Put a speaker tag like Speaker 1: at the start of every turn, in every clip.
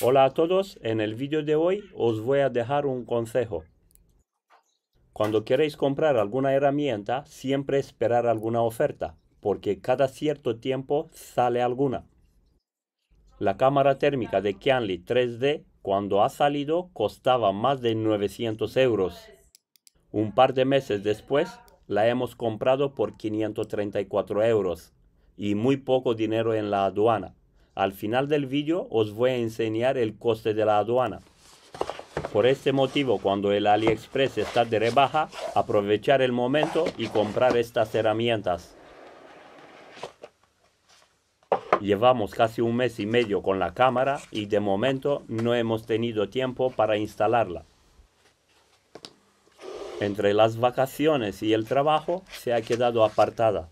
Speaker 1: Hola a todos, en el vídeo de hoy os voy a dejar un consejo. Cuando queréis comprar alguna herramienta, siempre esperar alguna oferta, porque cada cierto tiempo sale alguna. La cámara térmica de Kianli 3D, cuando ha salido, costaba más de 900 euros. Un par de meses después, la hemos comprado por 534 euros y muy poco dinero en la aduana. Al final del vídeo os voy a enseñar el coste de la aduana. Por este motivo, cuando el AliExpress está de rebaja, aprovechar el momento y comprar estas herramientas. Llevamos casi un mes y medio con la cámara y de momento no hemos tenido tiempo para instalarla. Entre las vacaciones y el trabajo se ha quedado apartada.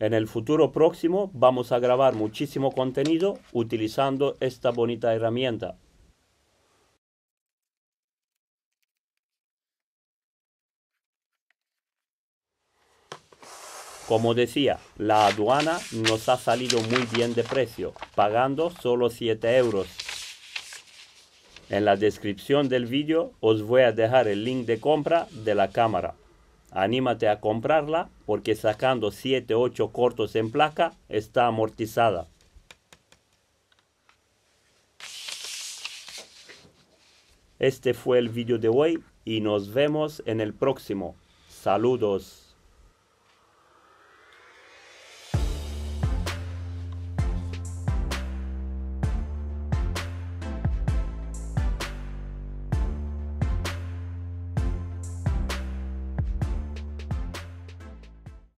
Speaker 1: En el futuro próximo vamos a grabar muchísimo contenido utilizando esta bonita herramienta. Como decía, la aduana nos ha salido muy bien de precio, pagando solo 7 euros. En la descripción del vídeo os voy a dejar el link de compra de la cámara. Anímate a comprarla porque sacando 7, 8 cortos en placa está amortizada. Este fue el vídeo de hoy y nos vemos en el próximo. Saludos.